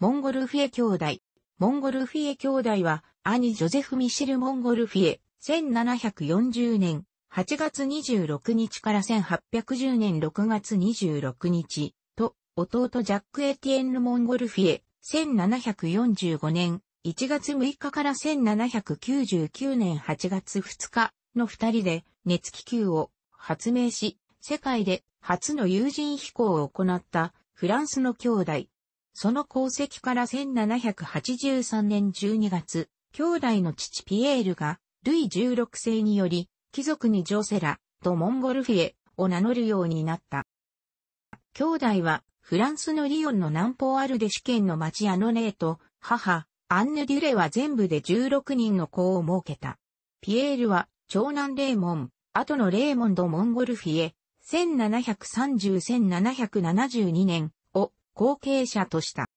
モンゴルフィエ兄弟。モンゴルフィエ兄弟は、兄ジョゼフ・ミシル・モンゴルフィエ、1740年8月26日から1810年6月26日と、弟ジャック・エティエンヌ・モンゴルフィエ、1745年1月6日から1799年8月2日の二人で熱気球を発明し、世界で初の有人飛行を行ったフランスの兄弟、その功績から1783年12月、兄弟の父ピエールが、ルイ16世により、貴族にジョセラ、とモンゴルフィエを名乗るようになった。兄弟は、フランスのリヨンの南方アルデ試験の町アノネーと、母、アンヌ・デュレは全部で16人の子を設けた。ピエールは、長男レーモン、後のレーモンド・モンゴルフィエ、1730-1772年、後継者とした。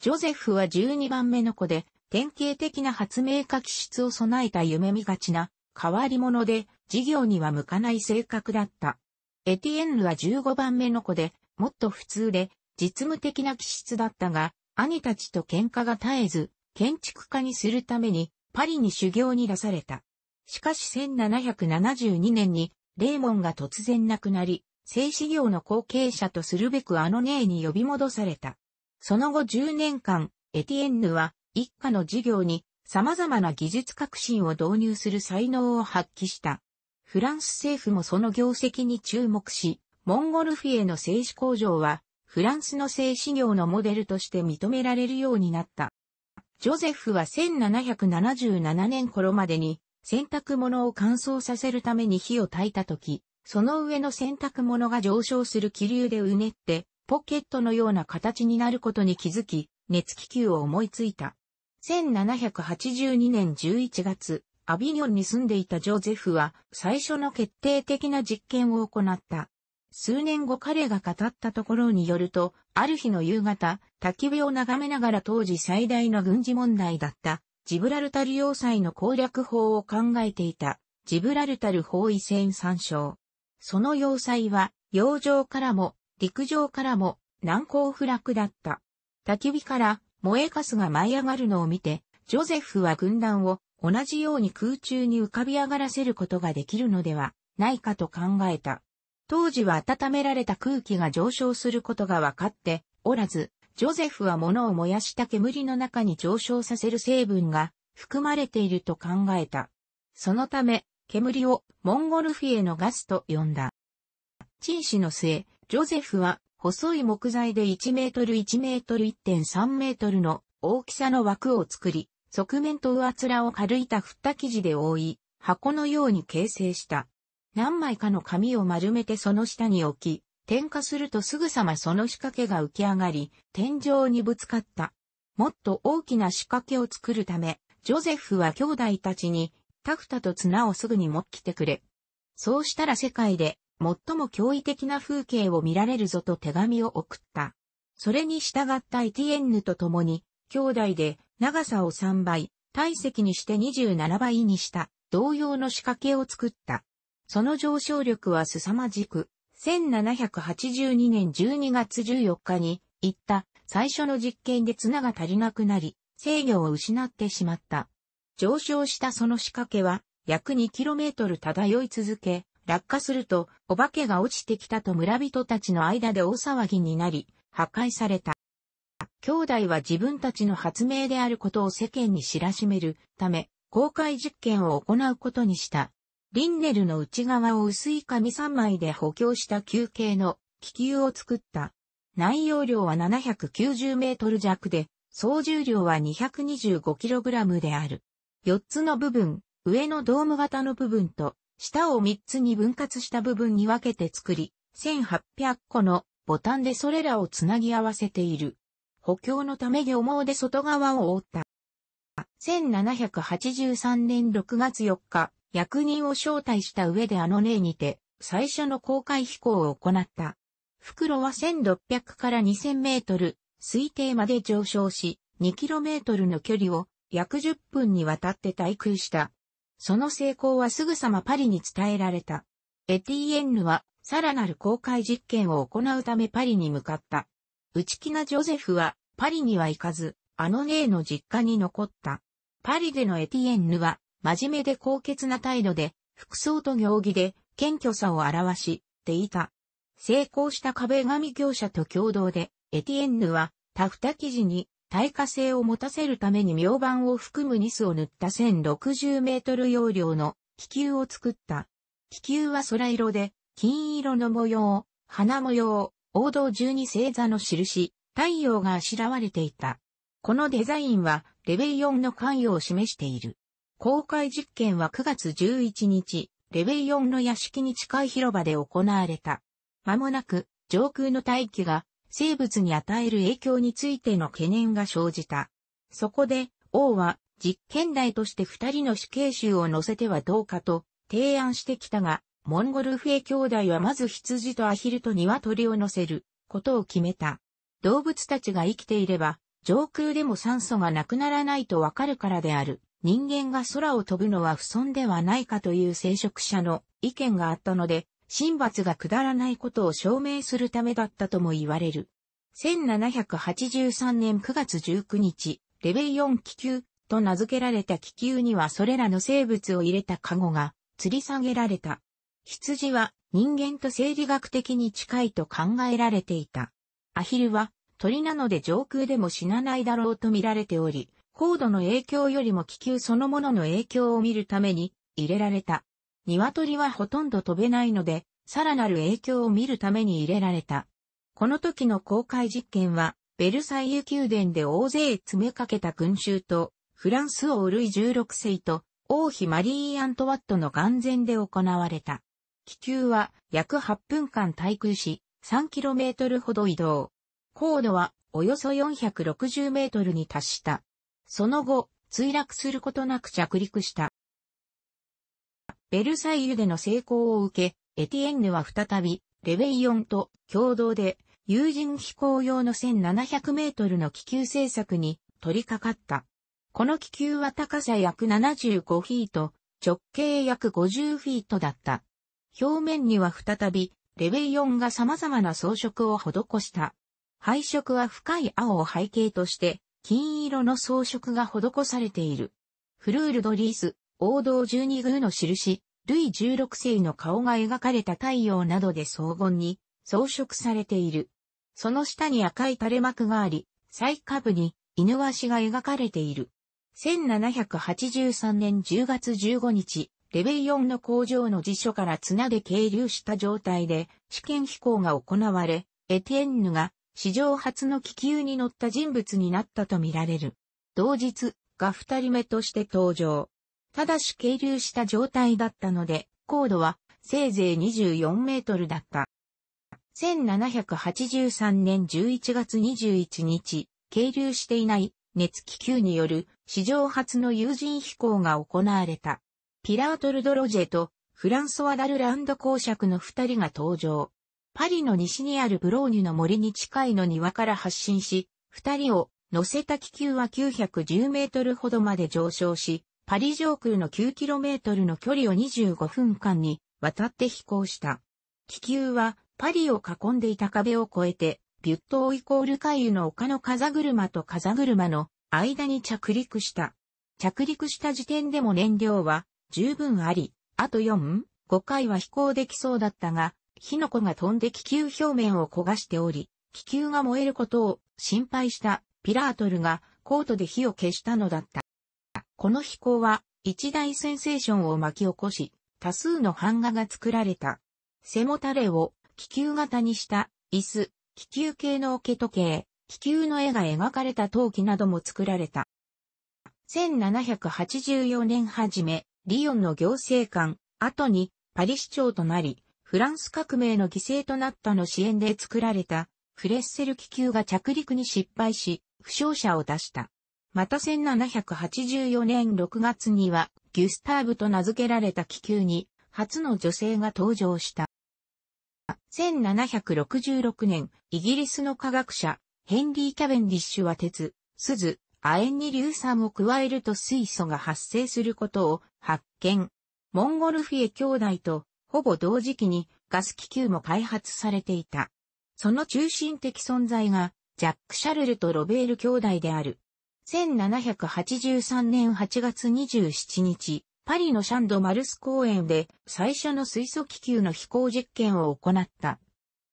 ジョゼフは12番目の子で、典型的な発明家気質を備えた夢見がちな、変わり者で、事業には向かない性格だった。エティエンヌは15番目の子で、もっと普通で、実務的な気質だったが、兄たちと喧嘩が絶えず、建築家にするために、パリに修行に出された。しかし1772年に、レーモンが突然亡くなり、製紙業の後継者とするべくあのネーに呼び戻された。その後10年間、エティエンヌは一家の事業に様々な技術革新を導入する才能を発揮した。フランス政府もその業績に注目し、モンゴルフィエの製紙工場はフランスの製紙業のモデルとして認められるようになった。ジョゼフは1777年頃までに洗濯物を乾燥させるために火を焚いた時、その上の洗濯物が上昇する気流でうねって、ポケットのような形になることに気づき、熱気球を思いついた。1782年11月、アビニョンに住んでいたジョゼフは、最初の決定的な実験を行った。数年後彼が語ったところによると、ある日の夕方、焚き火を眺めながら当時最大の軍事問題だった、ジブラルタル要塞の攻略法を考えていた、ジブラルタル包囲戦参照。その要塞は、洋上からも、陸上からも、難攻不落だった。焚き火から燃えかすが舞い上がるのを見て、ジョゼフは軍団を同じように空中に浮かび上がらせることができるのではないかと考えた。当時は温められた空気が上昇することが分かっておらず、ジョゼフは物を燃やした煙の中に上昇させる成分が含まれていると考えた。そのため、煙をモンゴルフィエのガスと呼んだ。陳氏の末、ジョゼフは細い木材で1メートル1メートル1.3メートルの大きさの枠を作り、側面と上面を軽いた振った生地で覆い、箱のように形成した。何枚かの紙を丸めてその下に置き、点火するとすぐさまその仕掛けが浮き上がり、天井にぶつかった。もっと大きな仕掛けを作るため、ジョゼフは兄弟たちにタフタと綱をすぐに持ってきてくれ。そうしたら世界で最も驚異的な風景を見られるぞと手紙を送った。それに従ったイティエンヌと共に、兄弟で長さを3倍、体積にして27倍にした同様の仕掛けを作った。その上昇力は凄まじく、1782年12月14日に行った最初の実験で綱が足りなくなり、制御を失ってしまった。上昇したその仕掛けは、約 2km 漂い続け、落下すると、お化けが落ちてきたと村人たちの間で大騒ぎになり、破壊された。兄弟は自分たちの発明であることを世間に知らしめるため、公開実験を行うことにした。リンネルの内側を薄い紙3枚で補強した球形の気球を作った。内容量は790メートル弱で、総重量は 225kg である。4つの部分、上のドーム型の部分と、下を3つに分割した部分に分けて作り、1800個のボタンでそれらをつなぎ合わせている。補強のため漁網で外側を覆った。1783年6月4日、役人を招待した上であの例にて、最初の公開飛行を行った。袋は1600から2000メートル、推定まで上昇し、2キロメートルの距離を約10分にわたって滞空した。その成功はすぐさまパリに伝えられた。エティエンヌは、さらなる公開実験を行うためパリに向かった。内気なジョゼフは、パリには行かず、あの姉の実家に残った。パリでのエティエンヌは、真面目で高潔な態度で、服装と行儀で、謙虚さを表していた。成功した壁紙業者と共同で、エティエンヌは、タフタ記事に耐火性を持たせるために明板を含むニスを塗った1060メートル容量の気球を作った。気球は空色で、金色の模様、花模様、王道十二星座の印、太陽があしらわれていた。このデザインは、レベイ4の関与を示している。公開実験は9月11日、レベイ4の屋敷に近い広場で行われた。間もなく、上空の大気が生物に与える影響についての懸念が生じた。そこで、王は実験台として二人の死刑囚を乗せてはどうかと提案してきたが、モンゴルフエ兄弟はまず羊とアヒルと鶏を乗せることを決めた。動物たちが生きていれば、上空でも酸素がなくならないとわかるからである。人間が空を飛ぶのは不損ではないかという聖職者の意見があったので、神罰がくだらないことを証明するためだったとも言われる。1783年9月19日、レベイ4気球と名付けられた気球にはそれらの生物を入れたカゴが吊り下げられた。羊は人間と生理学的に近いと考えられていた。アヒルは鳥なので上空でも死なないだろうと見られており、高度の影響よりも気球そのものの影響を見るために入れられた。鶏はほとんど飛べないので、さらなる影響を見るために入れられた。この時の公開実験は、ベルサイユ宮殿で大勢詰めかけた群衆と、フランス王ルイ16世と、王妃マリー・アントワットの眼前で行われた。気球は約8分間滞空し、3km ほど移動。高度はおよそ460メートルに達した。その後、墜落することなく着陸した。ベルサイユでの成功を受け、エティエンヌは再び、レベイヨンと共同で、有人飛行用の1700メートルの気球製作に取り掛かった。この気球は高さ約75フィート、直径約50フィートだった。表面には再び、レベイヨンが様々な装飾を施した。配色は深い青を背景として、金色の装飾が施されている。フルールドリース、王道十二宮の印、ルイ16世の顔が描かれた太陽などで荘厳に装飾されている。その下に赤い垂れ幕があり、最下部に犬足が描かれている。1783年10月15日、レベイヨンの工場の辞書から綱で係留した状態で試験飛行が行われ、エテンヌが史上初の気球に乗った人物になったとみられる。同日が二人目として登場。ただし係流した状態だったので、高度はせいぜい24メートルだった。1783年11月21日、係流していない熱気球による史上初の有人飛行が行われた。ピラートルドロジェとフランソワ・ダルランド公爵の二人が登場。パリの西にあるブローニュの森に近いの庭から発進し、二人を乗せた気球は910メートルほどまで上昇し、パリ上空の 9km の距離を25分間に渡って飛行した。気球はパリを囲んでいた壁を越えて、ビュットオイコール海湯の丘の風車と風車の間に着陸した。着陸した時点でも燃料は十分あり、あと4、5回は飛行できそうだったが、火の粉が飛んで気球表面を焦がしており、気球が燃えることを心配したピラートルがコートで火を消したのだった。この飛行は一大センセーションを巻き起こし、多数の版画が作られた。背もたれを気球型にした椅子、気球系の桶時計、気球の絵が描かれた陶器なども作られた。1784年初め、リヨンの行政官、後にパリ市長となり、フランス革命の犠牲となったの支援で作られたフレッセル気球が着陸に失敗し、負傷者を出した。また1784年6月には、ギュスターブと名付けられた気球に、初の女性が登場した。1766年、イギリスの科学者、ヘンリー・キャベンディッシュは鉄、鈴、亜鉛に硫酸を加えると水素が発生することを発見。モンゴルフィエ兄弟とほぼ同時期にガス気球も開発されていた。その中心的存在がジャック・シャルルとロベール兄弟である。1783年8月27日、パリのシャンド・マルス公園で最初の水素気球の飛行実験を行った。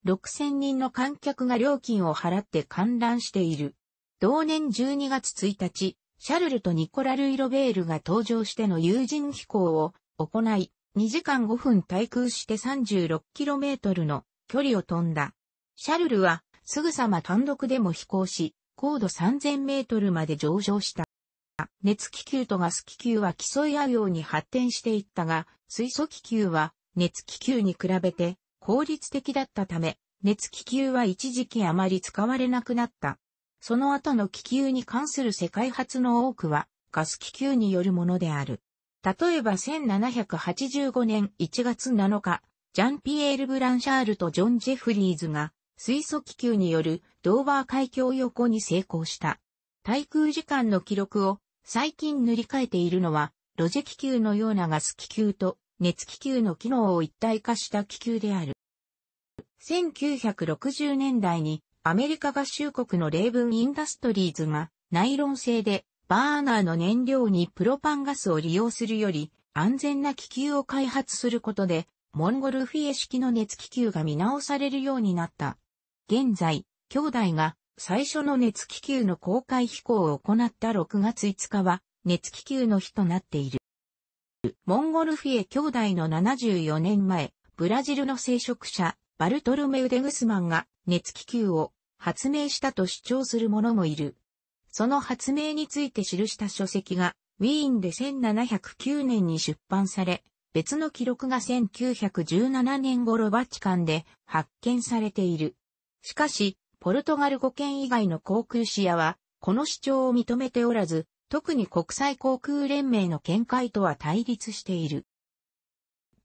6000人の観客が料金を払って観覧している。同年12月1日、シャルルとニコラ・ルイ・ロベールが登場しての有人飛行を行い、2時間5分滞空して 36km の距離を飛んだ。シャルルはすぐさま単独でも飛行し、高度3000メートルまで上昇した。熱気球とガス気球は競い合うように発展していったが、水素気球は熱気球に比べて効率的だったため、熱気球は一時期あまり使われなくなった。その後の気球に関する世界初の多くはガス気球によるものである。例えば1785年1月7日、ジャンピエール・ブランシャールとジョン・ジェフリーズが水素気球によるドーバー海峡横に成功した。滞空時間の記録を最近塗り替えているのは、ロジェ気球のようなガス気球と熱気球の機能を一体化した気球である。1960年代にアメリカ合衆国のレーブンインダストリーズがナイロン製でバーナーの燃料にプロパンガスを利用するより安全な気球を開発することでモンゴルフィエ式の熱気球が見直されるようになった。現在、兄弟が最初の熱気球の公開飛行を行った6月5日は、熱気球の日となっている。モンゴルフィエ兄弟の74年前、ブラジルの聖職者、バルトルメウデグスマンが熱気球を発明したと主張する者もいる。その発明について記した書籍が、ウィーンで1709年に出版され、別の記録が1917年頃バチカンで発見されている。しかし、ポルトガル語圏以外の航空視野は、この主張を認めておらず、特に国際航空連盟の見解とは対立している。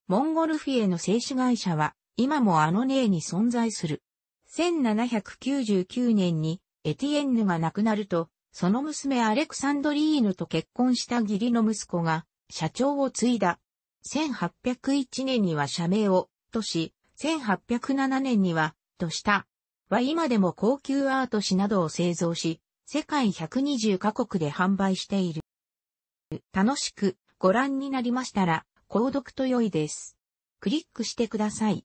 モンゴルフィエの製紙会社は、今もあのネに存在する。1799年にエティエンヌが亡くなると、その娘アレクサンドリーヌと結婚した義理の息子が社長を継いだ。1801年には社名をとし、1807年にはとしたは今でも高級アート紙などを製造し、世界120カ国で販売している。楽しくご覧になりましたら、購読と良いです。クリックしてください。